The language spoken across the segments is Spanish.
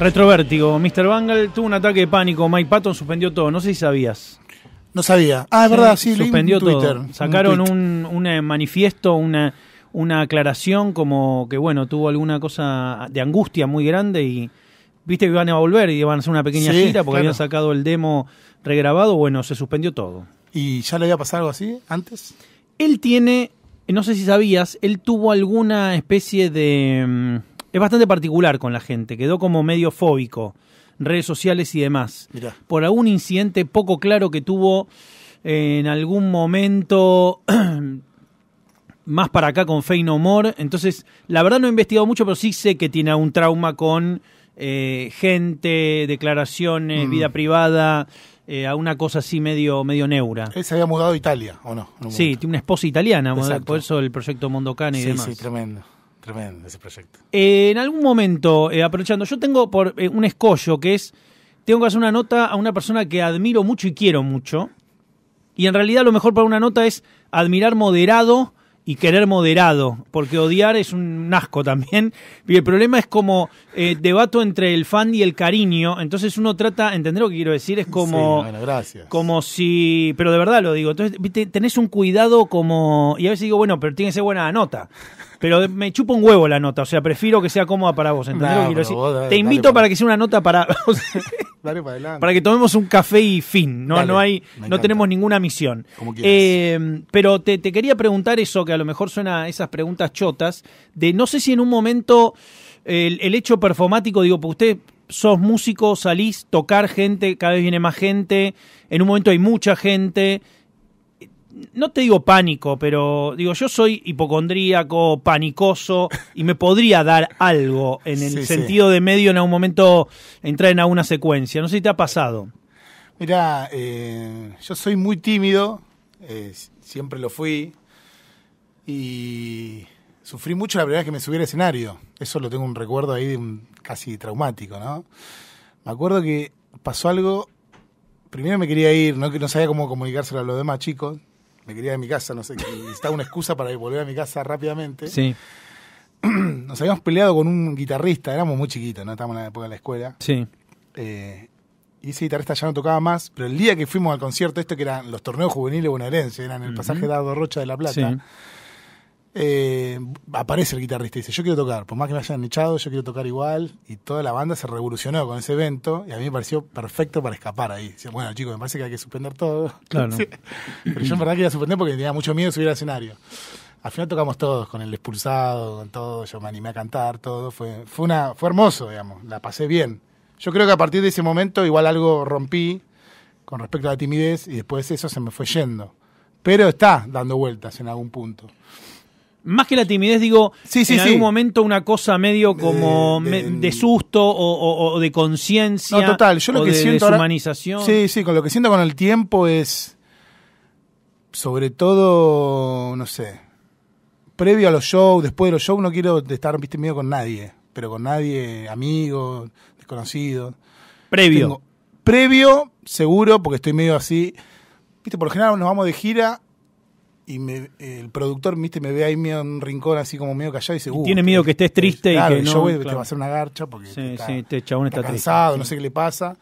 Retrovértigo, Mr. Bangal tuvo un ataque de pánico, Mike Patton suspendió todo, no sé si sabías. No sabía. Ah, es verdad, sí, suspendió Twitter, todo. Sacaron un, un, eh, manifiesto, una, una aclaración como que, bueno, tuvo alguna cosa de angustia muy grande y viste que iban a volver y iban a hacer una pequeña cita porque habían sacado el demo regrabado, bueno, se suspendió todo. ¿Y ya le había pasado algo así antes? Él tiene, no sé si sabías, él tuvo alguna especie de mm, es bastante particular con la gente, quedó como medio fóbico, redes sociales y demás, por algún incidente poco claro que tuvo eh, en algún momento más para acá con Fey No More. Entonces, la verdad no he investigado mucho, pero sí sé que tiene un trauma con eh, gente, declaraciones, mm. vida privada, eh, a una cosa así medio, medio neura. Él se había mudado a Italia, ¿o no? Sí, tiene una esposa italiana, por eso el proyecto Mondocane y demás. Sí, tremendo. Tremendo ese proyecto. Eh, en algún momento, eh, aprovechando, yo tengo por eh, un escollo que es, tengo que hacer una nota a una persona que admiro mucho y quiero mucho. Y en realidad lo mejor para una nota es admirar moderado y querer moderado, porque odiar es un asco también. Y el problema es como eh, debato entre el fan y el cariño. Entonces uno trata, ¿entender lo que quiero decir? Es como. bueno, gracias. Como si. Pero de verdad lo digo. Entonces tenés un cuidado como. Y a veces digo, bueno, pero tiene que ser buena la nota. Pero me chupo un huevo la nota. O sea, prefiero que sea cómoda para vos. ¿Entendés lo que quiero decir? Te invito para que sea una nota para. para que tomemos un café y fin. No, no, hay, no tenemos ninguna misión. eh, pero te, quería preguntar eso, que a lo mejor suena esas preguntas chotas, de no sé si en un momento el, el hecho performático, digo, pues usted sos músico, salís, tocar gente, cada vez viene más gente, en un momento hay mucha gente no te digo pánico, pero digo, yo soy hipocondríaco, panicoso y me podría dar algo en el sentido de medio en algún momento entrar en alguna secuencia. No sé si te ha pasado. Mira, eh, yo soy muy tímido, eh, siempre lo fui y sufrí mucho la primera vez que me subí al escenario. Eso lo tengo un recuerdo ahí de un, casi traumático, ¿no? Me acuerdo que pasó algo. Primero me quería ir, no, no sabía cómo comunicárselo a los demás chicos me quería ir a mi casa, no sé, estaba una excusa para volver a mi casa rápidamente. Sí. Nos habíamos peleado con un guitarrista, éramos muy chiquitos, ¿no? Estábamos en la época de la escuela. Sí. Eh, y ese guitarrista ya no tocaba más, pero el día que fuimos al concierto, esto que eran los torneos juveniles bonaerenses, eran el pasaje de Rocha de La Plata. Sí eh, aparece el guitarrista y dice, yo quiero tocar, por más que me hayan echado, yo quiero tocar igual, y toda la banda se revolucionó con ese evento, y a mí me pareció perfecto para escapar ahí. bueno, chicos, me parece que hay que suspender todo. Claro. Pero yo en verdad quería suspender porque tenía mucho miedo de subir al escenario. Al final tocamos todos, con el expulsado, con todo, yo me animé a cantar, todo, fue, una, fue hermoso, digamos, la pasé bien. Yo creo que a partir de ese momento igual algo rompí con respecto a la timidez y después eso se me fue yendo. Pero está dando vueltas en algún punto más que la timidez, digo, sí, sí, en algún momento una cosa medio como de, susto o, de conciencia. No, total, yo lo o que de, siento. sí, sí, con lo que siento con el tiempo es. Sobre todo, no sé. Previo a los shows, después de los shows, no quiero estar viste, miedo con nadie. Pero con nadie, amigo, desconocido. Previo. previo, seguro, porque estoy medio así. Viste, por lo general nos vamos de gira y el productor, viste, me ve ahí medio en un rincón así como medio callado y dice, uh, tiene miedo que estés triste y que no, yo voy, te va a hacer una garcha porque sí, sí, este chabón está, está cansado, no sé qué le pasa.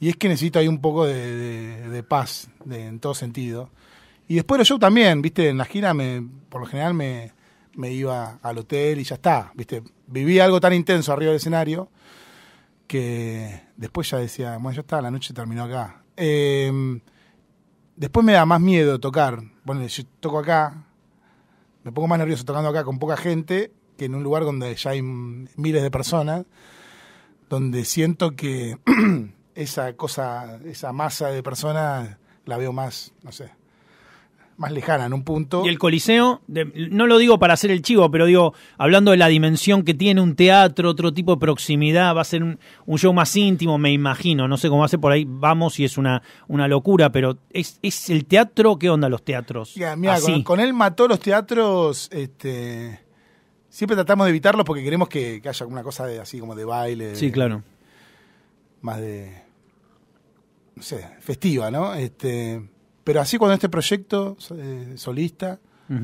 Y es que necesito ahí un poco de, paz en todo sentido. Y después yo también, viste, en la gira me, por lo general me, me iba al hotel y ya está, viste. Viví algo tan intenso arriba del escenario que después ya decía, bueno, ya está, la noche terminó acá. Eh, Después me da más miedo tocar. Bueno, yo toco acá, me pongo más nervioso tocando acá con poca gente que en un lugar donde ya hay miles de personas, donde siento que esa cosa, esa masa de personas la veo más, no sé más lejana en un punto. Y el Coliseo, no lo digo para hacer el chivo, pero digo, hablando de la dimensión que tiene un teatro, otro tipo de proximidad, va a ser un, show más íntimo, me imagino. No sé cómo ser por ahí, vamos y es una, una locura, pero es, el teatro, ¿qué onda los teatros? Yeah, con, él mató los teatros, este, siempre tratamos de evitarlos porque queremos que, haya alguna cosa de, así como de baile. Sí, claro. Más de no sé, festiva, ¿no? Este, pero así cuando este proyecto eh, solista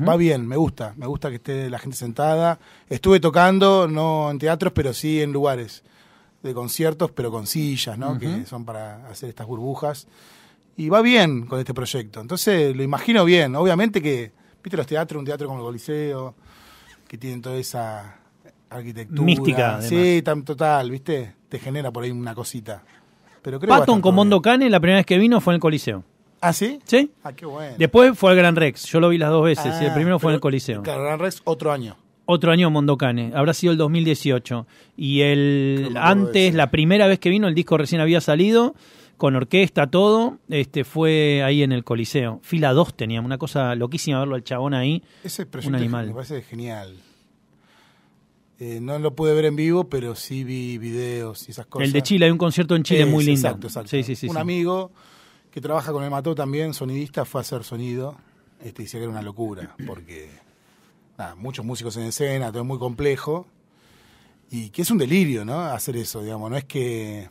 va bien, me gusta, me gusta que esté la gente sentada. Estuve tocando, no en teatros, pero sí en lugares de conciertos, pero con sillas, ¿no? Que son para hacer estas burbujas. Y va bien con este proyecto. Entonces lo imagino bien. Obviamente que, viste los teatros, un teatro como el Coliseo, que tienen toda esa arquitectura. Mística. Sí, tan total, viste, te genera por ahí una cosita. Pero creo Patton con Mondo Cane, la primera vez que vino fue en el Coliseo. ¿Ah, sí? Sí. Ah, qué bueno. Después fue al Gran Rex, yo lo vi las dos veces, ah, el primero fue en el Coliseo. El Gran Rex otro año. Otro año Mondocane, habrá sido el 2018. Y el antes, la primera vez que vino, el disco recién había salido, con orquesta, todo, este fue ahí en el Coliseo. Fila 2 teníamos, una cosa loquísima verlo al chabón ahí. Ese un animal. me parece genial. Eh, no lo pude ver en vivo, pero sí vi videos y esas cosas. El de Chile, hay un concierto en Chile muy lindo. Exacto, exacto. Sí, sí, sí, un amigo que trabaja con el Mató también, sonidista, fue a hacer sonido. Este, dice que era una locura, porque muchos músicos en escena, todo es muy complejo. Y que es un delirio, ¿no? Hacer eso, digamos. No es que.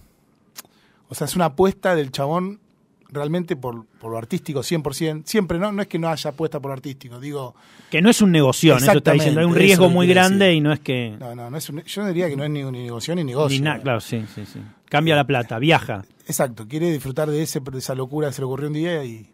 O sea, es una apuesta del chabón realmente por, lo artístico 100%. Siempre, ¿no? No es que no haya apuesta por lo artístico, digo... Que no es un negocio, eso está diciendo. Hay un riesgo muy grande y no es que... No, no, no es un, yo diría que no es ni un negocio ni negocio. Ni nada, claro, sí, sí, sí. Cambia la plata, viaja. Exacto, quiere disfrutar de, ese, de esa locura se le ocurrió un día y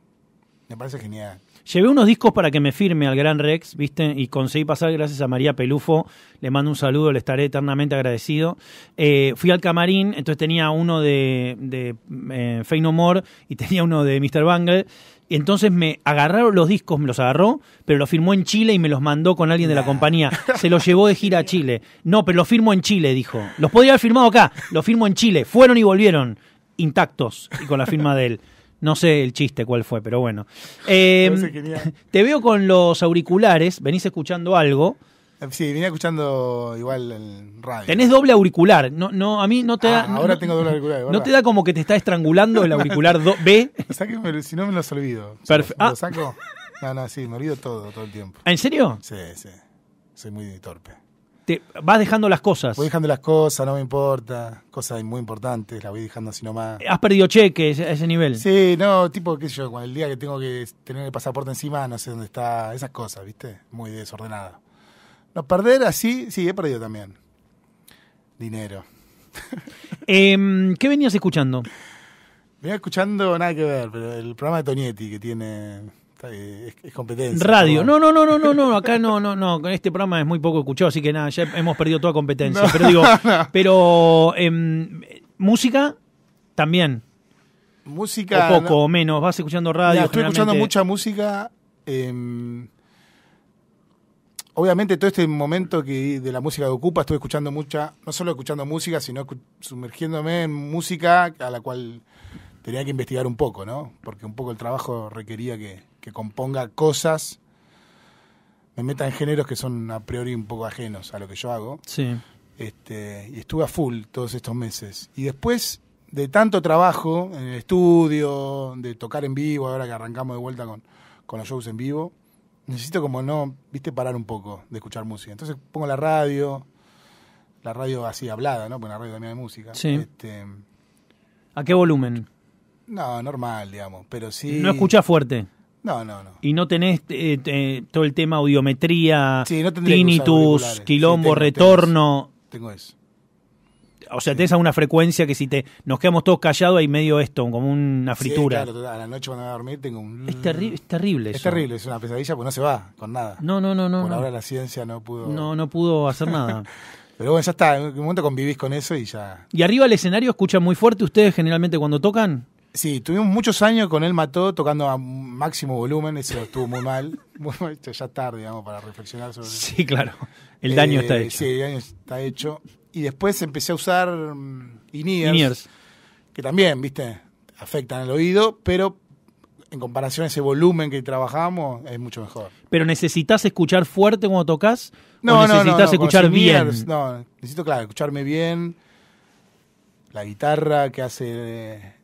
me parece genial. Llevé unos discos para que me firme al Gran Rex, ¿viste? Y conseguí pasar gracias a María Pelufo. Le mando un saludo, le estaré eternamente agradecido. Eh, fui al camarín, entonces tenía uno de, de eh, No More y tenía uno de Mr. Bangle. Entonces me agarraron los discos, me los agarró, pero los firmó en Chile y me los mandó con alguien de la compañía. Se los llevó de gira a Chile. No, pero los firmó en Chile, dijo. Los podría haber firmado acá, los firmó en Chile. Fueron y volvieron intactos y con la firma de él. No sé el chiste cuál fue, pero bueno. Em, te veo con los auriculares, venís escuchando algo. Eh, sí, venía escuchando igual el radio. Tenés doble auricular. No, no, a mí no te ah, Ahora tengo doble auricular. No te da como que te está estrangulando el auricular B. si no me los olvido. Perfecto. ¿Lo ah. saco? No, no, sí, me olvido todo, todo el tiempo. ¿Ah, ¿En serio? Sí, sí. Soy muy torpe. Te vas dejando las cosas. Voy dejando las cosas, no me importa. Cosas muy importantes, las voy dejando así nomás. ¿Has perdido cheques a ese nivel? Sí, no, tipo, qué sé yo, el día que tengo que tener el pasaporte encima, no sé dónde está, esas cosas, ¿viste? Muy desordenada. No, perder así, sí, he perdido también. Dinero. Em, ¿Qué venías escuchando? Venía escuchando nada que ver, pero el programa de Tonietti que tiene. Eh, es, competencia. Radio. No, no, no, no, no, no. Acá no, no, no. con Este programa es muy poco escuchado, así que nada, ya hemos perdido toda competencia. pero digo, pero em, música también. Música. O poco o menos. Vas escuchando radio. estoy escuchando mucha música. Em, obviamente todo este momento que de la música de Ocupa estuve escuchando mucha, no solo escuchando música, sino sumergiéndome en música a la cual tenía que investigar un poco, ¿no? Porque un poco el trabajo requería que, componga cosas, me meta en géneros que son a priori un poco ajenos a lo que yo hago. Sí. Este, y estuve a full todos estos meses. Y después de tanto trabajo en el estudio, de tocar en vivo, ahora que arrancamos de vuelta con los shows en vivo, necesito como no, viste, parar un poco de escuchar música. Entonces pongo la radio, la radio así hablada, ¿no? Porque la radio también de música. Sí. Este, ¿A qué volumen? No, normal, digamos, pero sí... No escuchás fuerte. No, no, no. Y no tenés eh, todo el tema audiometría, tinnitus, quilombo, retorno. tengo eso o sea, tenés a una frecuencia que si te nos quedamos todos callados hay medio esto, como una fritura. a la noche cuando voy a dormir tengo un... Es, terrible, es terrible Es terrible, es una pesadilla porque no se va con nada. No, no, no. no Por ahora la ciencia no pudo... No, no pudo hacer nada. Pero bueno, ya está, en un momento convivís con eso y ya... ¿Y arriba el escenario escuchan muy fuerte ustedes generalmente cuando tocan? Sí, tuvimos muchos años con él mató tocando a máximo volumen, eso estuvo muy mal. Bueno, ya tarde, digamos, para reflexionar sobre Sí, claro. El eh, daño está hecho. Sí, el daño está hecho y después empecé a usar in mm, que también, viste, afectan al oído, pero en comparación a ese volumen que trabajamos, es mucho mejor. Pero necesitas escuchar fuerte cuando tocas. No, necesitas no, no, escuchar bien. no, necesito, claro, escucharme bien. La guitarra que hace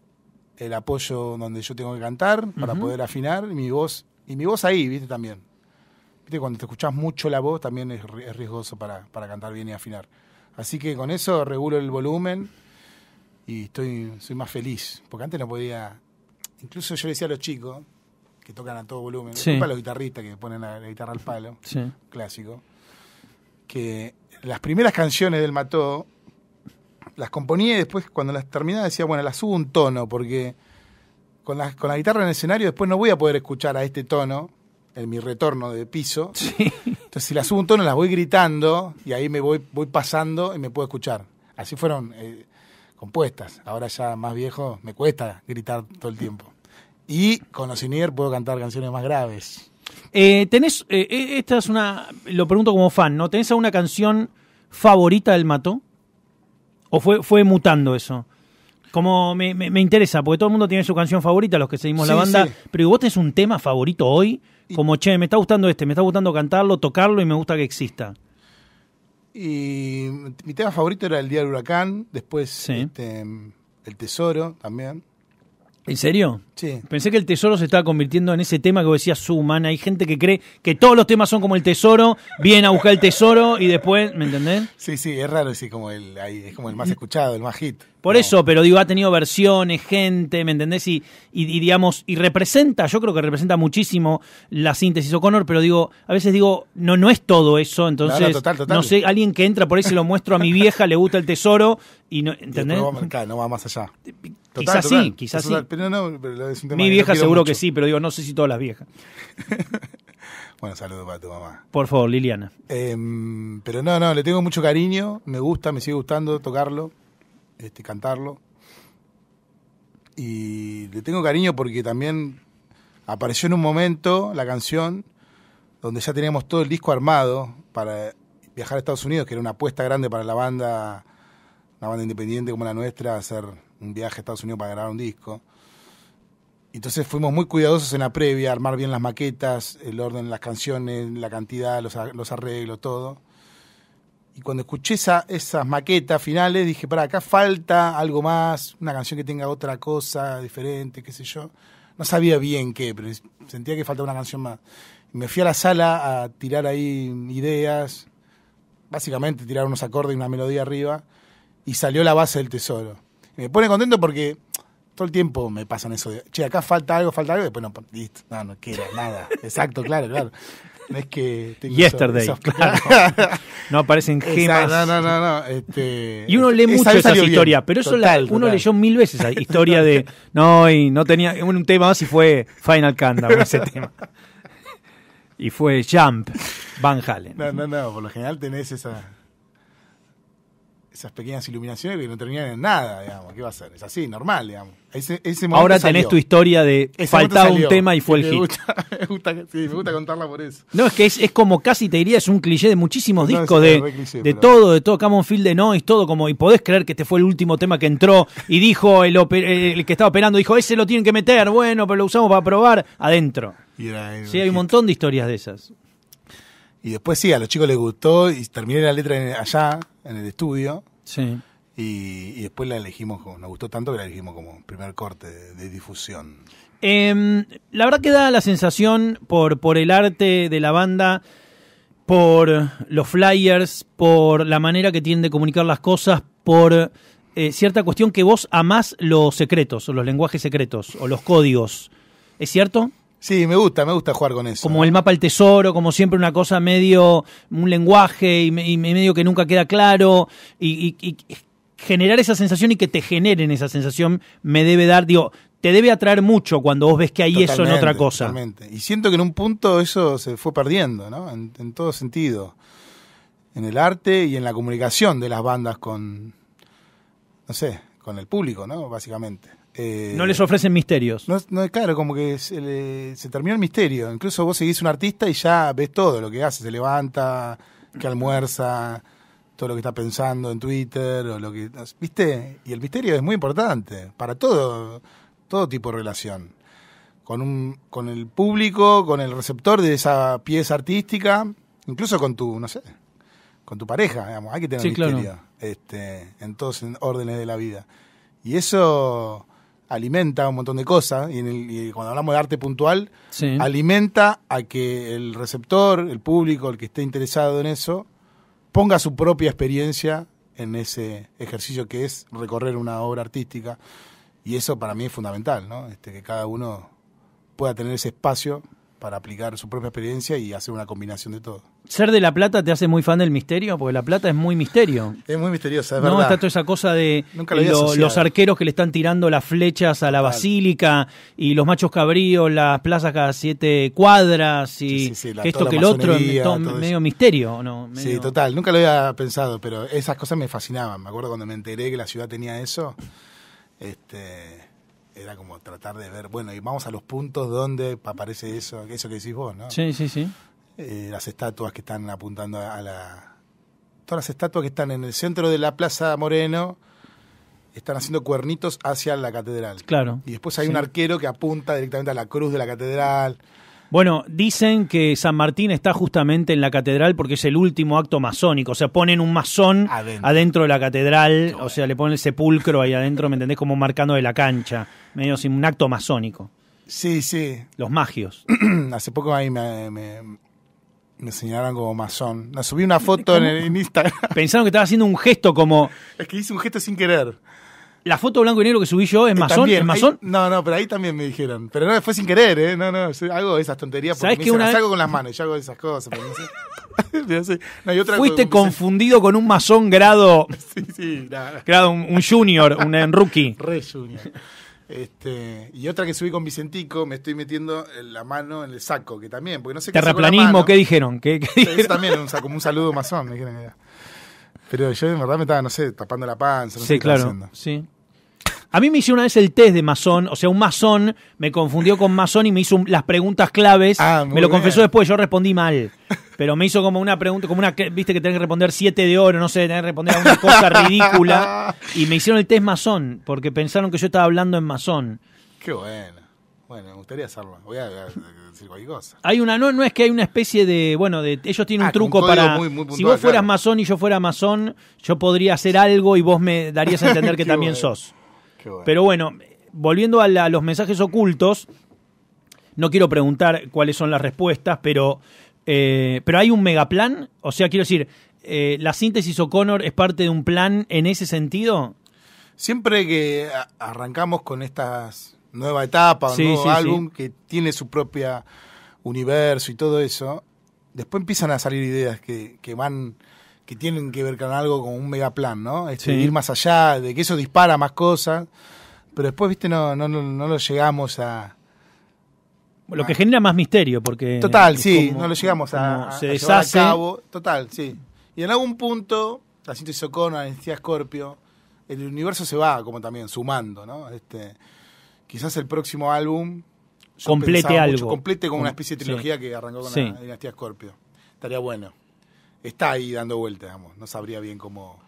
el apoyo donde yo tengo que cantar para poder afinar. Y mi voz, y mi voz ahí, viste, también. Viste, cuando te escuchás mucho la voz también es, es riesgoso para, para cantar bien y afinar. Así que con eso regulo el volumen y estoy, soy más feliz. Porque antes no podía. Incluso yo le decía a los chicos que tocan a todo volumen, los guitarristas que ponen la, guitarra al palo, clásico, que las primeras canciones del Mató las componía y después cuando las terminaba decía, bueno, las subo un tono, porque con con la guitarra en el escenario después no voy a poder escuchar a este tono mi retorno de piso. Entonces, si las subo un tono, las voy gritando y ahí me voy, voy pasando y me puedo escuchar. Así fueron eh, compuestas. Ahora ya más viejo me cuesta gritar todo el tiempo. Y con los Inier puedo cantar canciones más graves. Eh, tenés, eh, esta es una, lo pregunto como fan, ¿no? ¿Tenés alguna canción favorita del Mato? ¿O fue, fue mutando eso? como me, me, interesa, porque todo el mundo tiene su canción favorita, los que seguimos la banda, pero vos tenés un tema favorito hoy, como, che, me está gustando este, me está gustando cantarlo, tocarlo y me gusta que exista. Y mi tema favorito era El Día del Huracán, después este, El Tesoro también. ¿En serio? Sí. Pensé que el tesoro se estaba convirtiendo en ese tema que decía decías, Suman. Hay gente que cree que todos los temas son como el tesoro, viene a buscar el tesoro y después, ¿me entendés? Sí, sí, es raro, decir como el, es como el más mm. escuchado, el más hit. Por eso, pero digo, ha tenido versiones, gente, ¿me entendés? Y, y, digamos, y representa, yo creo que representa muchísimo la síntesis O'Connor, pero digo, a veces digo, no, no es todo eso, entonces, no, total, total. sé, alguien que entra por ahí se lo muestro a mi vieja, le gusta el tesoro y no, ¿entendés? Y va no va más allá quizás sí, quizás sí. Mi vieja seguro que sí, pero digo, no sé si todas las viejas. bueno, saludos para tu mamá. Por favor, Liliana. Em, pero no, no, le tengo mucho cariño, me gusta, me sigue gustando tocarlo, este, cantarlo. Y le tengo cariño porque también apareció en un momento la canción donde ya teníamos todo el disco armado para viajar a Estados Unidos, que era una apuesta grande para la banda, una banda independiente como la nuestra, hacer un viaje a Estados Unidos para grabar un disco. Entonces fuimos muy cuidadosos en la previa, armar bien las maquetas, el orden de las canciones, la cantidad, los, arreglos, todo. Y cuando escuché esas maquetas finales, dije, para acá falta algo más, una canción que tenga otra cosa diferente, qué sé yo. No sabía bien qué, pero sentía que faltaba una canción más. me fui a la sala a tirar ahí ideas, básicamente tirar unos acordes y una melodía arriba, y salió la base del tesoro me pone contento porque todo el tiempo me pasan eso de, che, acá falta algo, falta algo, y después no, listo, no, no quiero nada. Exacto, claro, claro. No es que... Yesterday, no aparecen gemas. no, no, no. Este, y uno lee mucho esa historia, pero eso uno leyó mil veces la historia de, no, y no tenía un tema más y fue Final Countdown ese tema. Y fue Jump, Van Halen. No, no, no, por lo general tenés esa esas pequeñas iluminaciones que no terminan en nada, digamos. ¿Qué va a ser? Es así, normal, digamos. Ahora tenés tu historia de faltaba un tema y fue el hit. me gusta, me gusta contarla por eso. No, es que es, como casi te diría, es un cliché de muchísimos discos, de, de todo, de todo Camonfield Field de Noise, todo como, y podés creer que este fue el último tema que entró y dijo el, eh, que estaba operando, dijo, ese lo tienen que meter, bueno, pero lo usamos para probar adentro. sí, hay un montón de historias de esas. Y después sí, a los chicos les gustó y terminé la letra allá, en el estudio. Y, después la elegimos, nos gustó tanto que la elegimos como primer corte de, difusión. Em, la verdad que da la sensación por, el arte de la banda, por los flyers, por la manera que tienen de comunicar las cosas, por eh, cierta cuestión que vos amás los secretos, o los lenguajes secretos, o los códigos. ¿Es cierto? Sí, me gusta, me gusta jugar con eso. Como el mapa al tesoro, como siempre una cosa medio, un lenguaje y, medio que nunca queda claro. Y, generar esa sensación y que te generen esa sensación me debe dar, digo, te debe atraer mucho cuando vos ves que hay eso en otra cosa. Y siento que en un punto eso se fue perdiendo, ¿no? en todo sentido. En el arte y en la comunicación de las bandas con, no sé, con el público, ¿no? Básicamente. Eh, no les ofrecen misterios. No, claro, como que se, terminó el misterio. Incluso vos seguís un artista y ya ves todo lo que hace, se levanta, que almuerza, todo lo que está pensando en Twitter, o lo que. ¿Viste? Y el misterio es muy importante para todo, todo tipo de relación. Con, un, con el público, con el receptor de esa pieza artística, incluso con tu, no sé, con tu pareja, hay que tener misterio este, en todos órdenes de la vida. Y eso alimenta un montón de cosas, y, cuando hablamos de arte puntual, alimenta a que el receptor, el público, el que esté interesado en eso, ponga su propia experiencia en ese ejercicio que es recorrer una obra artística. Y eso para mí es fundamental, ¿no? Este, que cada uno pueda tener ese espacio para aplicar su propia experiencia y hacer una combinación de todo. ¿Ser de La Plata te hace muy fan del misterio? Porque La Plata es muy misterio. Es muy misteriosa, es verdad. No, está toda esa cosa de los arqueros que le están tirando las flechas a la basílica y los machos cabríos, las plazas cada siete cuadras y esto que el otro, es medio misterio. ¿no? Sí, total. Nunca lo había pensado, pero esas cosas me fascinaban. Me acuerdo cuando me enteré que la ciudad tenía eso. Este era como tratar de ver, bueno, y vamos a los puntos donde aparece eso, eso que decís vos, ¿no? Sí, sí, sí. Eh, las estatuas que están apuntando a la... Todas las estatuas que están en el centro de la Plaza Moreno están haciendo cuernitos hacia la catedral. Claro. Y después hay un arquero que apunta directamente a la cruz de la catedral. Bueno, dicen que San Martín está justamente en la catedral porque es el último acto masónico. O sea, ponen un masón adentro. de la catedral, o sea, le ponen el sepulcro ahí adentro, ¿me entendés? Como marcando de la cancha, medio sin un acto masónico. Sí, sí. Los magios. Hace poco ahí me, me, señalaron como masón. Subí una foto en, en Instagram. Pensaron que estaba haciendo un gesto como. Es que hice un gesto sin querer. La foto blanco y negro que subí yo es masón. No, no, pero ahí también me dijeron. Pero no, fue sin querer, ¿eh? No, no, hago esas tonterías porque me que hago con las manos, yo hago esas cosas. Fuiste confundido con un masón grado. sí, sí, Grado, un, junior, un, rookie. Re junior. Este, y otra que subí con Vicentico, me estoy metiendo la mano en el saco, que también, porque no sé qué. Terraplanismo, ¿qué dijeron? ¿Qué, Eso también como un saludo masón, me dijeron. Pero yo en verdad me estaba, no sé, tapando la panza. No sí, sé qué claro. Sí. A mí me hizo una vez el test de masón, o sea, un masón me confundió con masón y me hizo las preguntas claves. Ah, me lo confesó después, yo respondí mal. Pero me hizo como una pregunta, como una, viste que tenés que responder siete de oro, no sé, tenés que responder alguna cosa ridícula. Y me hicieron el test masón, porque pensaron que yo estaba hablando en masón. Qué bueno. Bueno, me gustaría hacerlo. Voy a, decir cualquier cosa. Hay una, no, es que hay una especie de. Bueno, de, ellos tienen ah, un truco para. si vos fueras mazón y yo fuera masón, yo podría hacer algo y vos me darías a entender que también sos. Pero bueno, volviendo a, los mensajes ocultos, no quiero preguntar cuáles son las respuestas, pero, eh, pero hay un megaplan. O sea, quiero decir, eh, ¿la síntesis O'Connor es parte de un plan en ese sentido? Siempre que arrancamos con estas nueva etapa, un nuevo álbum que tiene su propia universo y todo eso, después empiezan a salir ideas que, que van que tienen que ver con algo como un megaplan, ¿no? Este, ir más allá, de que eso dispara más cosas, pero después, viste, no, no, no, lo llegamos a, lo que genera más misterio, porque. Total, sí, no lo llegamos a, se Total, sí. Y en algún punto, la cinta hizo con la Scorpio, el universo se va como también sumando, ¿no? Este, quizás el próximo álbum complete algo. complete con una especie de trilogía que arrancó con la dinastía Scorpio. Estaría bueno. Está ahí dando vueltas, digamos. No sabría bien cómo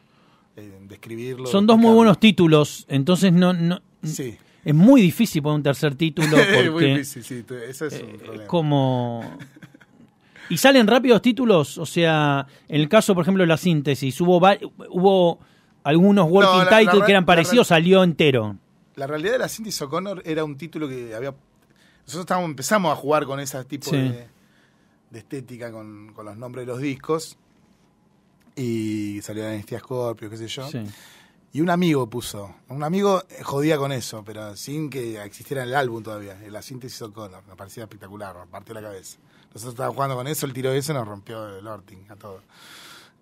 eh, describirlo. Son dos muy buenos títulos, entonces no... no Es muy difícil poner un tercer título. Porque, es muy difícil, sí, eso es un eh, Como... ¿Y salen rápidos títulos? O sea, en el caso, por ejemplo, de la síntesis, hubo, hubo algunos working titles que eran parecidos, salió entero la realidad de la síntesis O'Connor era un título que había. Nosotros estábamos, empezamos a jugar con ese tipo de, estética, con, los nombres de los discos. Y salió Anestía Scorpio, qué sé yo. Y un amigo puso. Un amigo eh, jodía con eso, pero sin que existiera el álbum todavía, la síntesis O'Connor. Nos parecía espectacular, Nos partió la cabeza. Nosotros estábamos jugando con eso, el tiro de eso nos rompió el Orting a todos.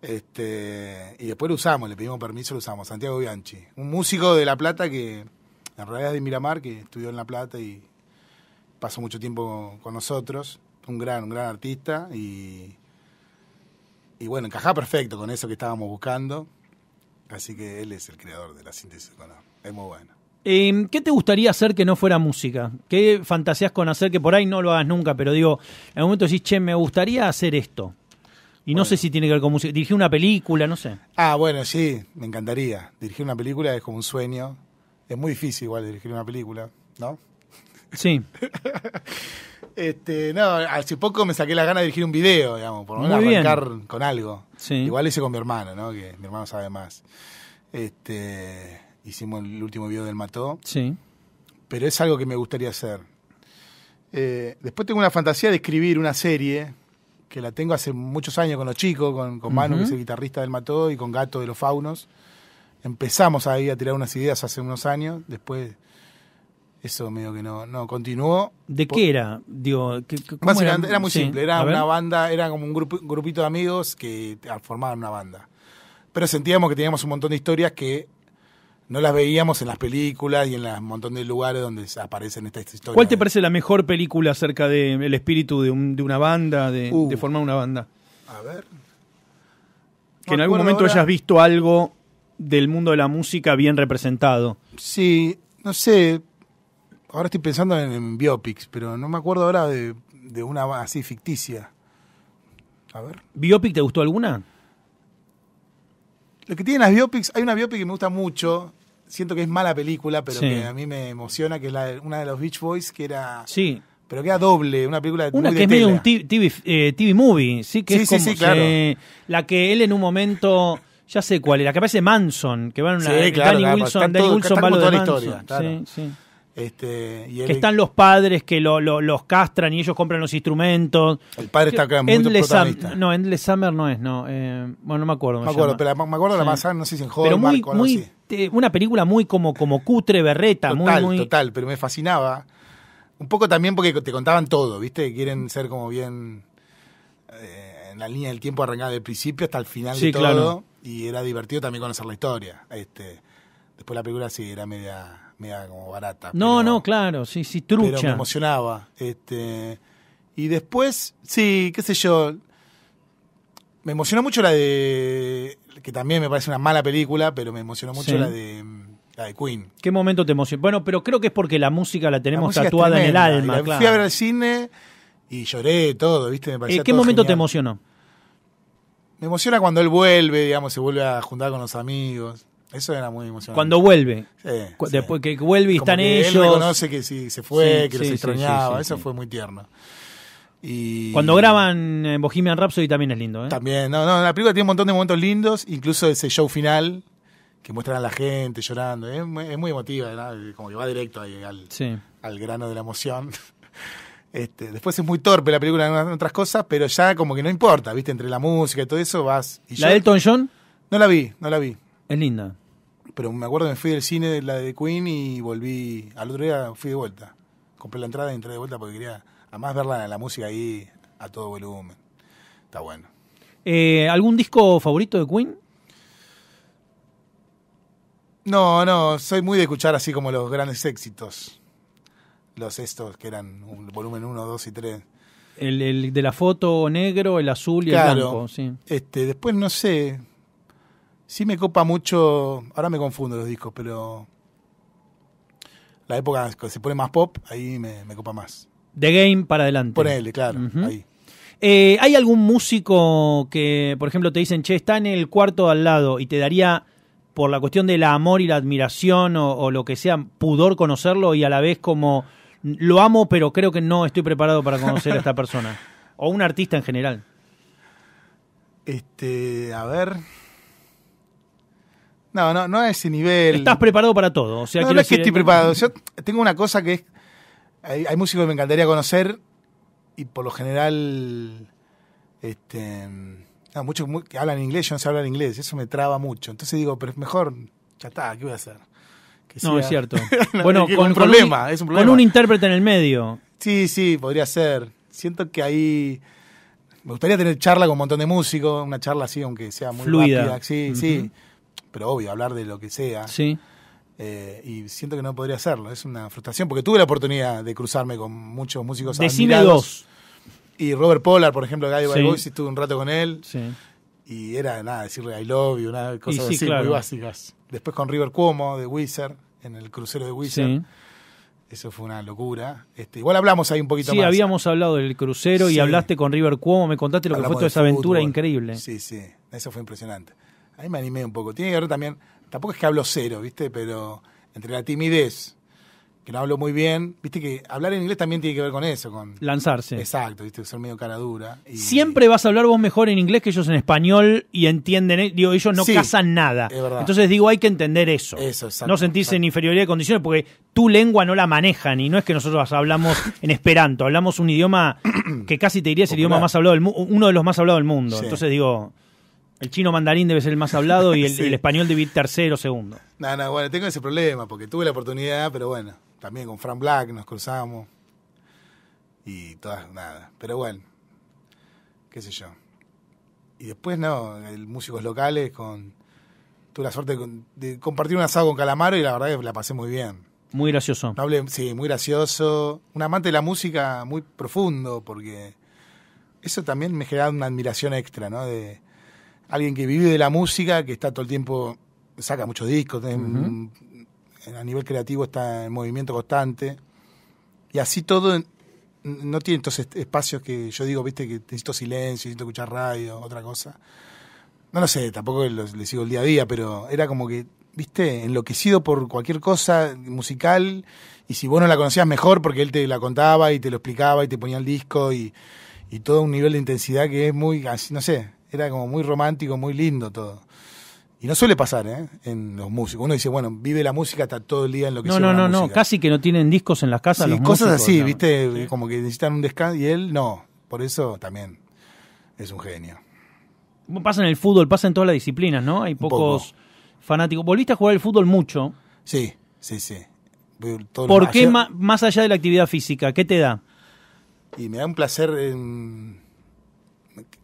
Este, y después lo usamos, le pedimos permiso, lo usamos. Santiago Bianchi, un músico de La Plata que en realidad de Miramar, que estudió en La Plata y pasó mucho tiempo con nosotros. Un gran, un gran artista y, bueno, encajá perfecto con eso que estábamos buscando. Así que él es el creador de la síntesis Es muy bueno. Em, ¿Qué te gustaría hacer que no fuera música? ¿Qué fantaseas con hacer que por ahí no lo hagas nunca? Pero digo, en un momento decís, che, me gustaría hacer esto. Y no sé si tiene que ver con música. Dirigir una película, no sé. Ah, bueno, sí, me encantaría. Dirigir una película es como un sueño. Es muy difícil igual dirigir una película, ¿no? Sí. este, no, hace poco me saqué la gana de dirigir un video, digamos, por lo menos arrancar con algo. Igual hice con mi hermano, ¿no? Que mi hermano sabe más. Este, hicimos el último video del Mató. Sí. Pero es algo que me gustaría hacer. Eh, después tengo una fantasía de escribir una serie que la tengo hace muchos años con los chicos, con, con Manu, que es el guitarrista del Mató, y con Gato de los Faunos empezamos ahí a tirar unas ideas hace unos años, después eso medio que no, no continuó. ¿De qué era? Digo, era? muy simple, era una banda, era como un grupito de amigos que formaban una banda. Pero sentíamos que teníamos un montón de historias que no las veíamos en las películas y en los montón de lugares donde aparecen estas historias. ¿Cuál te parece la mejor película acerca del espíritu de, una banda, de, de uh. formar una banda? A ver. Que en algún momento hayas visto algo del mundo de la música bien representado. Sí, no sé. Ahora estoy pensando en, biopics, pero no me acuerdo ahora de, una así ficticia. A ver. ¿Biopic te gustó alguna? Lo que tienen las biopics, hay una biopic que me gusta mucho, siento que es mala película, pero que a mí me emociona, que es una de los Beach Boys, que era... Sí. Pero que era doble, una película Una que es medio un TV, eh, movie, sí, que es como, sí, eh, la que él en un momento ya sé cuál era, que parece Manson, que van una. Sí, claro, Danny claro, Wilson, Danny sí, este, que están los padres que lo, los castran y ellos compran los instrumentos. El padre está acá muy protagonista. no, Endless Summer no es, no. Eh, bueno, no me acuerdo. Me, acuerdo, pero me acuerdo de la manzana, ah, no sé si en Joder, pero muy, muy, algo así. una película muy como, como cutre, berreta. Total, muy, muy... total, pero me fascinaba. Un poco también porque te contaban todo, ¿viste? Quieren ser como bien eh, en la línea del tiempo arrancada del principio hasta el final de todo. Claro y era divertido también conocer la historia. Este, después la película sí era media, media como barata. No, no, claro, sí, sí, trucha. Pero me emocionaba. Este, y después, sí, qué sé yo. Me emocionó mucho la de. que también me parece una mala película, pero me emocionó mucho la de. La de Queen. ¿Qué momento te emocionó? Bueno, pero creo que es porque la música la tenemos tatuada en el alma. Fui a ver al cine y lloré todo, ¿viste? Me parecía eh, ¿Qué momento te emocionó? me emociona cuando él vuelve, digamos, se vuelve a juntar con los amigos. Eso era muy emocionante. Cuando vuelve. Después que vuelve y están ellos. Él reconoce que sí, se fue, que los extrañaba. Eso fue muy tierno. Y... Cuando graban eh, Bohemian Rhapsody también es lindo, ¿eh? También, no, no, la película tiene un montón de momentos lindos, incluso ese show final que muestran a la gente llorando. Es, muy, emotiva, Como que va directo al, al grano de la emoción. Este, después es muy torpe la película en otras cosas, pero ya como que no importa, ¿viste? Entre la música y todo eso vas. Y ¿La de Elton John? No la vi, no la vi. Es linda. Pero me acuerdo que me fui del cine de la de Queen y volví. Al otro día fui de vuelta. Compré la entrada y entré de vuelta porque quería, además, verla la música ahí a todo volumen. Está bueno. Eh, ¿Algún disco favorito de Queen? No, no, soy muy de escuchar así como los grandes éxitos los estos que eran un volumen 1, 2 y 3. El, de la foto negro, el azul y el blanco, Este, después no sé. Sí me copa mucho, ahora me confundo los discos, pero la época se pone más pop, ahí me, copa más. The Game para adelante. Por Ponele, claro, ahí. Eh, ¿Hay algún músico que, por ejemplo, te dicen, che, está en el cuarto al lado y te daría, por la cuestión del amor y la admiración o, lo que sea, pudor conocerlo y a la vez como lo amo, pero creo que no estoy preparado para conocer a esta persona? o un artista en general. Este, a ver. No, no, no a ese nivel. Estás preparado para todo. O sea, no, es que estoy preparado. tengo una cosa que es. Hay, músicos que me encantaría conocer y por lo general. Este, muchos que hablan inglés, yo no sé hablar inglés. Eso me traba mucho. Entonces digo, pero es mejor, ya está, ¿qué voy a hacer? no, es cierto. bueno, con, un problema, es un problema. Con un intérprete en el medio. Sí, sí, podría ser. Siento que ahí... Me gustaría tener charla con un montón de músicos, una charla así, aunque sea muy Fluida. rápida. Sí, sí. Pero obvio, hablar de lo que sea. Sí. Eh, y siento que no podría hacerlo. Es una frustración, porque tuve la oportunidad de cruzarme con muchos músicos De dos. Y Robert Pollard, por ejemplo, Guy estuve un rato con él. Sí. Y era nada, decirle I love you, una, cosas así muy básicas después con River Cuomo de Wizard, en el crucero de Wizard. Eso fue una locura. Este, igual hablamos ahí un poquito más. Sí, habíamos hablado del crucero y hablaste con River Cuomo, me contaste lo que fue toda esa aventura increíble. Sí, sí, eso fue impresionante. Ahí me animé un poco. Tiene que ver también, tampoco es que hablo cero, ¿viste? Pero entre la timidez, hablo muy bien. Viste que hablar en inglés también tiene que ver con eso, con lanzarse. Exacto, viste, ser medio cara dura. Siempre vas a hablar vos mejor en inglés que ellos en español y entienden, eh, digo, ellos no cazan nada. Entonces digo, hay que entender eso. No sentirse en inferioridad de condiciones porque tu lengua no la manejan y no es que nosotros hablamos en esperanto, hablamos un idioma que casi te diría es el idioma más hablado del uno de los más hablados del mundo. Entonces digo, el chino mandarín debe ser el más hablado y el, español debe ir tercero o segundo. No, no, bueno, tengo ese problema porque tuve la oportunidad, pero bueno, también con Frank Black nos cruzamos y todas, nada. Pero bueno, qué sé yo. Y después, no, el, músicos locales con... Tuve la suerte de, compartir un asado con Calamaro y la verdad es la pasé muy bien. Muy gracioso. sí, muy gracioso. Un amante de la música muy profundo, porque eso también me genera una admiración extra, ¿no? De alguien que vive de la música, que está todo el tiempo, saca muchos discos, tiene a nivel creativo está en movimiento constante. Y así todo, no tiene estos espacios que yo digo, viste, que necesito silencio, necesito escuchar radio, otra cosa. No lo sé, tampoco le sigo el día a día, pero era como que, viste, enloquecido por cualquier cosa musical. Y si vos no la conocías mejor, porque él te la contaba y te lo explicaba y te ponía el disco y, y todo un nivel de intensidad que es muy, no sé, era como muy romántico, muy lindo todo. Y no suele pasar, ¿eh? En los músicos. Uno dice, bueno, vive la música hasta todo el día en lo que No, no, no, no, casi que no tienen discos en las casas. Sí, cosas así, ¿viste? Como que necesitan un descanso y él no. Por eso también es un genio. Pasa en el fútbol, pasa en todas las disciplinas, ¿no? Hay pocos fanáticos. Volviste a jugar el fútbol mucho. Sí, sí, sí. ¿Por qué más allá de la actividad física? ¿Qué te da? Y me da un placer em,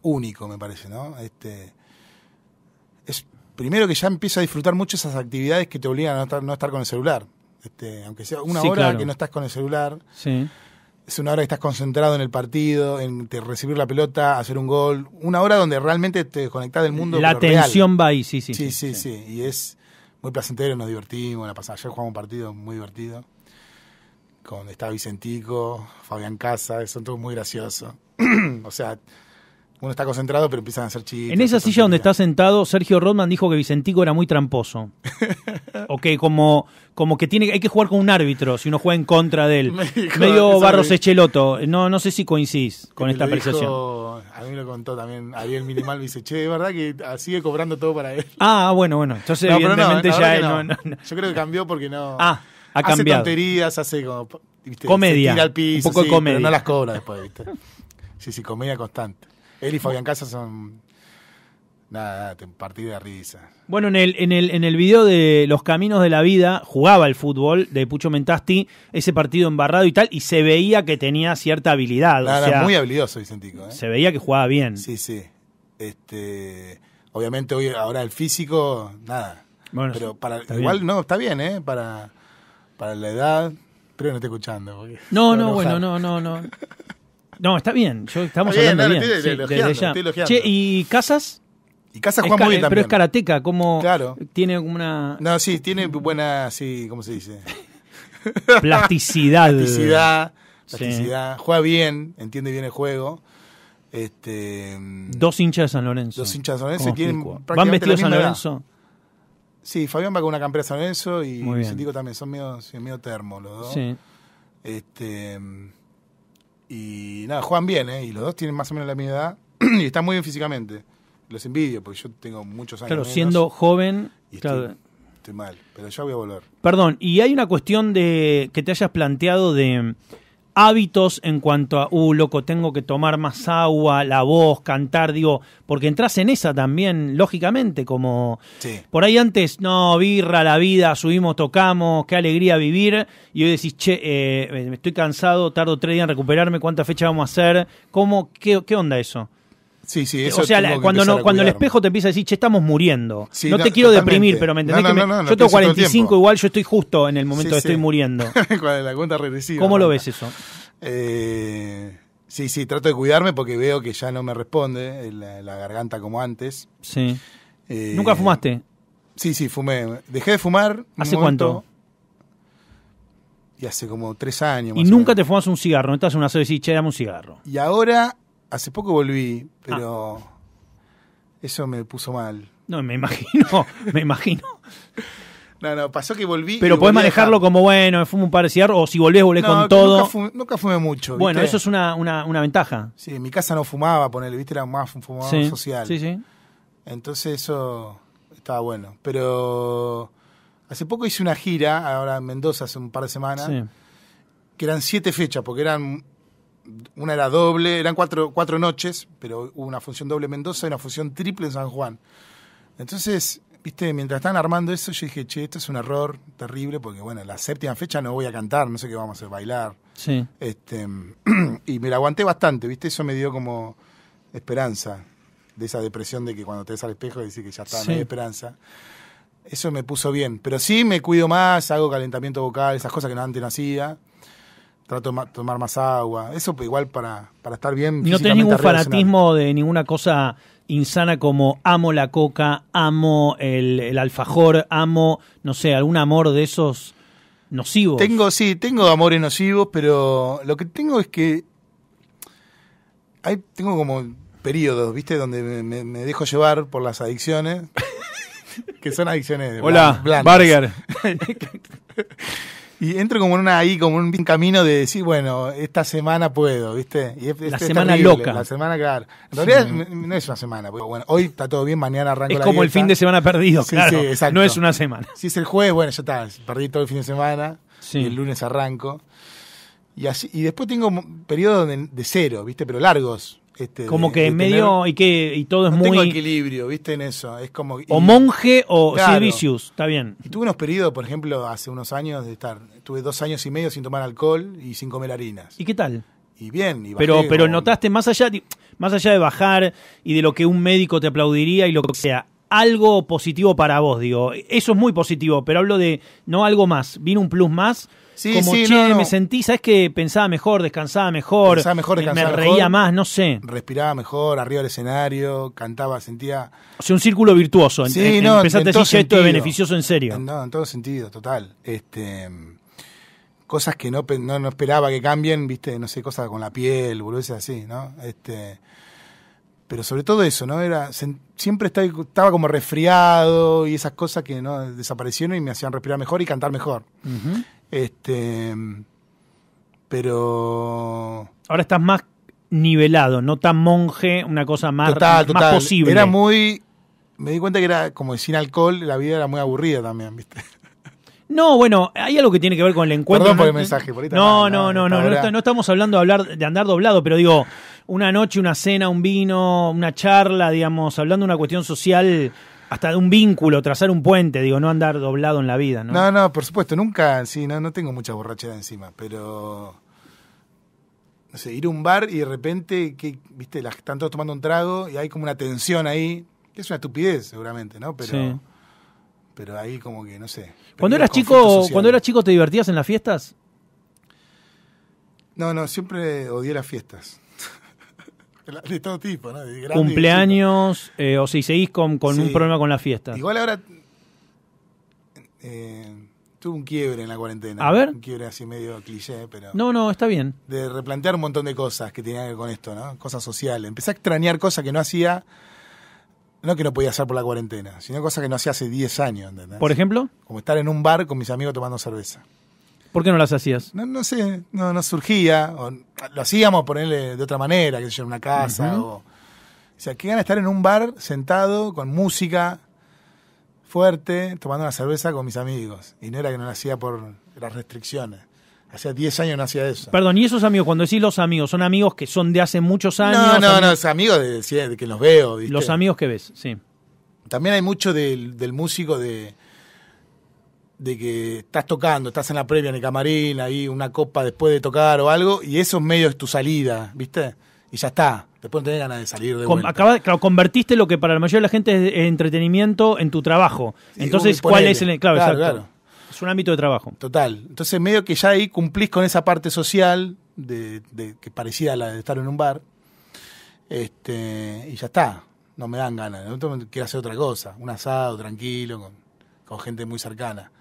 único, me parece, ¿no? Este, es primero que ya empiezo a disfrutar mucho esas actividades que te obligan a no estar, con el celular. Este, aunque sea una hora que no estás con el celular. Sí. Es una hora que estás concentrado en el partido, en recibir la pelota, hacer un gol. Una hora donde realmente te desconectás del mundo. La tensión va ahí, sí sí, sí sí, sí. Y es muy placentero, nos divertimos, la pasamos. Ayer jugamos un partido muy divertido. Con, está Vicentico, Fabián Casa, son todos muy graciosos. o sea, uno está concentrado, pero empiezan a hacer chistes. En esa silla donde está sentado, Sergio Rodman dijo que Vicentico era muy tramposo. ok, como, como que tiene, hay que jugar con un árbitro si uno juega en contra de él. Medio Barros Echeloto. No, no sé si coincidís con esta apreciación. a mí me lo contó también Ariel Minimal. dice, che, de verdad que ah, sigue cobrando todo para él. Ah, bueno, bueno. Entonces, no, ya él. No. Yo creo que cambió porque no. Ah, ha hace cambiado. Hace tonterías, hace como. Comedia. tira al piso, un poco de comedia. Pero no las cobra después, ¿viste? Sí, sí, comedia constante. Él y Fabián Casas son. Nada, nada partido de risa. Bueno, en el, en, el, en el video de Los Caminos de la Vida jugaba el fútbol de Pucho Mentasti, ese partido embarrado y tal, y se veía que tenía cierta habilidad. Nada, muy habilidoso Vicentico. ¿eh? Se veía que jugaba bien. Sí, sí. Este, obviamente hoy ahora el físico, nada. Bueno, pero para, igual no, está bien, ¿eh? Para, para la edad, pero no te escuchando. No, no, bueno, no, no, no. No, está bien. Yo, estamos hablando bien. Sí, Che, ¿y Casas? Y casas juega muy eh, bien pero es karateca, como Claro. tiene una No, sí, tiene buena, así ¿cómo se dice? plasticidad. Plasticidad, Juega bien, entiende bien el juego. Este, mm, Dos hinchas de San Lorenzo. Dos hinchas de San Lorenzo Van vestidos San Lorenzo. Sí, Fabián va con una campera San Lorenzo y Sintico también, son medio, medio termo los dos. Sí. Este, mm, y nada, juegan bien, ¿eh? Y los dos tienen más o menos la misma edad y están muy bien físicamente. Los envidio porque yo tengo muchos años. Claro, siendo joven. estoy, mal, pero ya voy a volver. Perdón, y hay una cuestión de que te hayas planteado de hábitos en cuanto a, uh, loco, tengo que tomar más agua, la voz, cantar, digo, porque entras en esa también, lógicamente, como por ahí antes, no, birra, la vida, subimos, tocamos, qué alegría vivir, y hoy decís, che, eh, me estoy cansado, tardo tres días en recuperarme, cuántas fechas vamos a hacer, ¿cómo, qué onda eso? Sí, sí, eso O sea, cuando, cuando el espejo te empieza a decir, che, estamos muriendo. no te quiero deprimir, pero me entendés no, que yo tengo 45, igual yo estoy justo en el momento de que estoy muriendo. la cuenta regresiva. ¿Cómo lo ves eso? Eh, sí, sí, trato de cuidarme porque veo que ya no me responde eh, la, garganta como antes. Sí. Eh, ¿Nunca fumaste? Sí, sí, fumé. Dejé de fumar. ¿Hace cuánto? Y hace como tres años. y nunca te fumas un cigarro, no estás en una sede y che, dame un cigarro. Y ahora Hace poco volví, ah. pero eso me puso mal. No, me imagino, me imagino. No, no, pasó que volví. Pero podés manejarlo como, bueno, me fumo un par de cigarros, o si volvés, volvés con todo. Nunca fumé, mucho. Bueno, eso es una, una, ventaja. Sí, en mi casa no fumaba, ponele, viste, era más un fumador social. Sí, sí. Entonces eso estaba bueno. Pero hace poco hice una gira, ahora en Mendoza, hace un par de semanas, que eran siete fechas, porque eran una era doble, eran cuatro, cuatro noches, pero hubo una función doble en Mendoza y una función triple en San Juan. Entonces, viste, mientras estaban armando eso, yo dije, che, esto es un error terrible, porque bueno, la séptima fecha no voy a cantar, no sé qué vamos a hacer, bailar. Sí. Este, y me la aguanté bastante, viste, eso me dio como esperanza, de esa depresión de que cuando te ves al espejo decís que ya está, no hay esperanza. Eso me puso bien, pero sí me cuido más, hago calentamiento vocal, esas cosas que no antes no hacía trato de tomar más agua. Eso igual para, para estar bien. No tenés ningún fanatismo de ninguna cosa insana como amo la coca, amo el, alfajor, amo, no sé, algún amor de esos nocivos. Tengo, sí, tengo amores nocivos, pero lo que tengo es que hay, tengo como periodos, ¿viste? Donde me, dejo llevar por las adicciones, que son adicciones Hola, Barger. Y entro como en una ahí, como un camino de decir, bueno, esta semana puedo, ¿viste? la semana loca. La semana, claro. En realidad no es una semana, porque bueno, hoy está todo bien, mañana arranco es Es como el fin de semana perdido, claro. No es una semana. Si es el jueves, bueno, ya está, perdí todo el fin de semana, y el lunes arranco. Y, así, y después tengo periodos de cero, ¿viste? Pero largos este, como que en medio y que y todo es muy tengo equilibrio viste en eso es como o monje o claro. está bien y tuve unos periodos por ejemplo hace unos años de estar tuve dos años y medio sin tomar alcohol y sin comer harinas y qué tal y bien y pero pero notaste más allá más allá de bajar y de lo que un médico te aplaudiría y lo que sea algo positivo para vos digo eso es muy positivo pero hablo de no algo más vino un plus más Sí, como, sí, me sentí, ¿sabes qué? Pensaba mejor, descansaba mejor. mejor, me, reía más, no sé. Respiraba mejor, arriba del escenario, cantaba, sentía. O sea, un círculo virtuoso. Sí, empezaste beneficioso en serio. No, en todo sentido, total. Este cosas que no, no, esperaba que cambien, viste, no sé, cosas con la piel, boludeces así, ¿no? Este, pero sobre todo eso, ¿no? Era, siempre estaba, como resfriado y esas cosas que ¿no? desaparecieron y me hacían respirar mejor y cantar mejor. Este, pero. Ahora estás más nivelado, no tan monje, una cosa más, posible. Era muy. Me di cuenta que era como sin alcohol, la vida era muy aburrida también, ¿viste? No, bueno, hay algo que tiene que ver con el encuentro. Perdón por el mensaje, No, no, no, no, no, estamos hablando de, hablar, de andar doblado, pero digo, una noche, una cena, un vino, una charla, digamos, hablando de una cuestión social hasta de un vínculo, trazar un puente, digo, no andar doblado en la vida, ¿no? No, no, por supuesto, nunca, sí, no, no tengo mucha borrachera encima, pero no sé, ir a un bar y de repente, viste, las, están todos tomando un trago y hay como una tensión ahí, que es una estupidez seguramente, ¿no? Pero, pero ahí como que, no sé. Cuando eras chico, cuando eras chico te divertías en las fiestas? No, no, siempre odié las fiestas de todo tipo, ¿no? Cumpleaños, eh, o si seguís con, un problema con la fiesta. Igual ahora eh, tuve un quiebre en la cuarentena. A ver. Un quiebre así medio cliché, pero... No, no, está bien. De replantear un montón de cosas que tenían que ver con esto, ¿no? Cosas sociales. Empecé a extrañar cosas que no hacía... No que no podía hacer por la cuarentena, sino cosas que no hacía hace 10 años, ¿entendés? ¿Por ejemplo? Como estar en un bar con mis amigos tomando cerveza. ¿Por qué no las hacías? No, no sé, no, no surgía. lo hacíamos ponerle de otra manera, que se una casa. o, sea, qué gana estar en un bar sentado con música fuerte, tomando una cerveza con mis amigos. Y no era que no lo hacía por las restricciones. Hacía 10 años no hacía eso. Perdón, ¿y esos amigos, cuando decís los amigos, son amigos que son de hace muchos años? No, no, no, es amigos de, que los veo. Los amigos que ves, sí. También hay mucho del músico de de que estás tocando, estás en la previa, en el camarín, ahí una copa después de tocar o algo, y eso medio es tu salida, ¿viste? Y ya está. Después no tenés ganas de salir de convertiste lo que para la mayoría de la gente es entretenimiento en tu trabajo. Entonces, ¿cuál es el...? Claro, Es un ámbito de trabajo. Total. Entonces, medio que ya ahí cumplís con esa parte social de, que parecía la de estar en un bar. Este, y ya está. No me dan ganas. Quiero hacer otra cosa. Un asado tranquilo, con gente muy cercana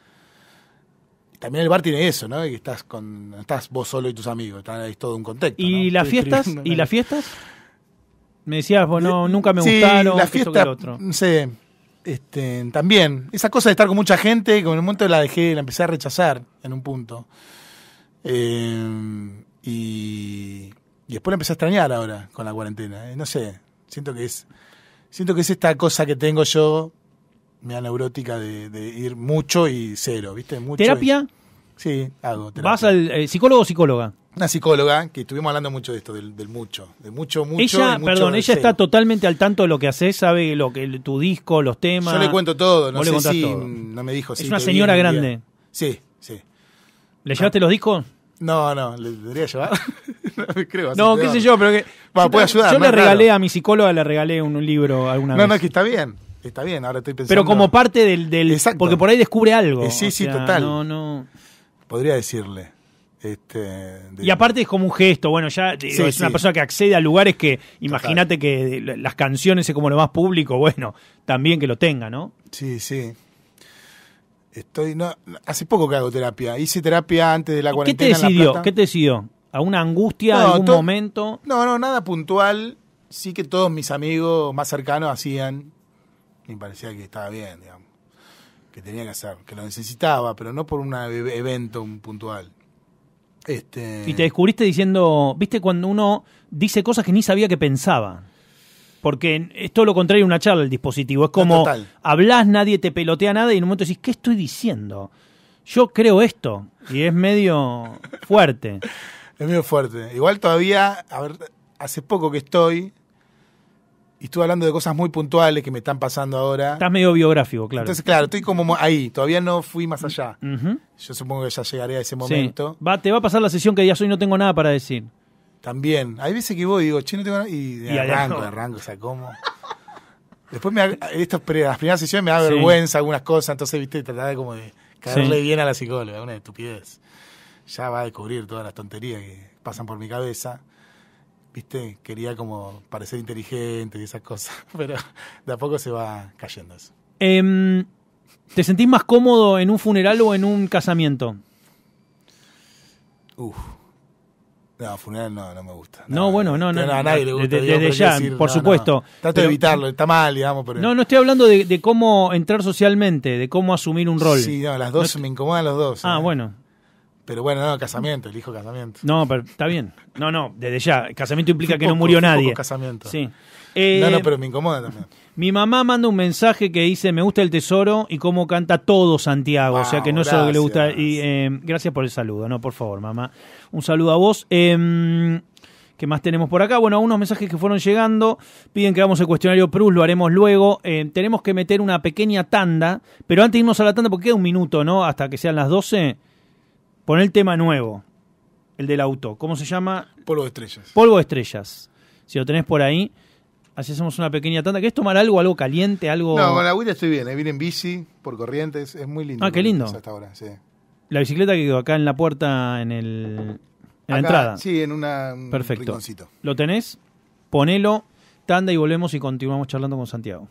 también el bar tiene eso, ¿no? Que estás con estás vos solo y tus amigos, están todo un contexto. ¿Y las fiestas? ¿Y las fiestas? Me decías, vos no, nunca me gustaron, la fiesta, que no otro. este, también. Esa cosa de estar con mucha gente, con un momento la dejé, la empecé a rechazar en un punto. Eh, y, después la empecé a extrañar ahora con la cuarentena. Eh, no sé, siento que es. Siento que es esta cosa que tengo yo, me neurótica de, ir mucho y cero, ¿viste? Mucho ¿Terapia? Sí, hago. ¿Vas al eh, psicólogo o psicóloga? Una psicóloga que estuvimos hablando mucho de esto, del, mucho, de mucho, mucho. Ella, perdón, ella está totalmente al tanto de lo que haces, sabe lo que tu disco, los temas. Yo le cuento todo, no sé si no me dijo. Es una señora grande. Sí, sí. ¿Le llevaste los discos? No, no, le debería llevar. no, qué sé yo, pero que. ayudar. Yo le regalé a mi psicóloga, le regalé un, libro alguna vez. No, no, que está bien. Está bien, ahora estoy pensando. Pero como parte del. Exacto. porque por ahí descubre algo. Eh, sí, sí, total. No, no podría decirle. Este, Y aparte es como un gesto, bueno, ya es una persona que accede a lugares que, imagínate que las canciones es como lo más público, bueno, también que lo tenga, ¿no? Sí, sí. Estoy, hace poco que hago terapia, hice terapia antes de la cuarentena. ¿Qué te decidió? En ¿Qué te decidió? ¿A una angustia, algún momento? No, no, nada puntual, sí que todos mis amigos más cercanos hacían, y parecía que estaba bien, digamos que tenía que hacer, que lo necesitaba, pero no por un evento puntual. Este... Y te descubriste diciendo, viste, cuando uno dice cosas que ni sabía que pensaba. Porque es todo lo contrario de una charla el dispositivo. Es ah, como hablas, nadie te pelotea nada y en un momento decís, ¿qué estoy diciendo? Yo creo esto. Y es medio fuerte. es medio fuerte. Igual todavía, a ver, hace poco que estoy, y estuve hablando de cosas muy puntuales que me están pasando ahora. Estás medio biográfico, claro. Entonces, claro, estoy como ahí, todavía no fui más allá. Yo supongo que ya llegaré a ese momento. te va a pasar la sesión que ya soy. no tengo nada para decir. También. Hay veces que voy y digo, che, no tengo nada. Y, arranco, arranco, o sea, ¿cómo? Después me estas las primeras sesiones me da vergüenza algunas cosas, entonces, viste, tratar de como de caerle bien a la psicóloga, una estupidez. Ya va a descubrir todas las tonterías que pasan por mi cabeza viste, quería como parecer inteligente y esas cosas, pero de a poco se va cayendo eso. Em, ¿Te sentís más cómodo en un funeral o en un casamiento? Uf. No, funeral no, no me gusta. No, bueno, no, no. A nadie le gusta. Desde ya, por supuesto. Trato de evitarlo, está mal, digamos. Pero... No, no estoy hablando de, de, cómo entrar socialmente, de cómo asumir un rol. Sí, no, las dos me incomodan los dos. Ah, ¿eh? bueno. Pero bueno, no, casamiento, el hijo casamiento. No, pero está bien. No, no, desde ya. Casamiento implica que no murió nadie. casamiento. Sí. no, no, eh, pero me incomoda también. Mi mamá manda un mensaje que dice, me gusta el tesoro y cómo canta todo Santiago. o sea que no es algo que le gusta. Y, eh, gracias por el saludo, no, por favor, mamá. Un saludo a vos. Em, ¿Qué más tenemos por acá? Bueno, unos mensajes que fueron llegando. Piden que hagamos el cuestionario Prus, lo haremos luego. Eh, tenemos que meter una pequeña tanda, pero antes de irnos a la tanda, porque queda un minuto, ¿no? Hasta que sean las 12. Pon el tema nuevo, el del auto. ¿Cómo se llama? Polvo de estrellas. Polvo de estrellas. Si lo tenés por ahí, así hacemos una pequeña tanda. ¿Querés tomar algo, algo caliente, algo...? No, con la agüita estoy bien. Ahí eh, viene en bici, por corrientes. Es muy lindo. Ah, qué lindo. ahora, La bicicleta que quedó acá en la puerta, en el... la entrada. Sí, en una, un Perfecto. ¿Lo tenés? Ponelo, tanda y volvemos y continuamos charlando con Santiago.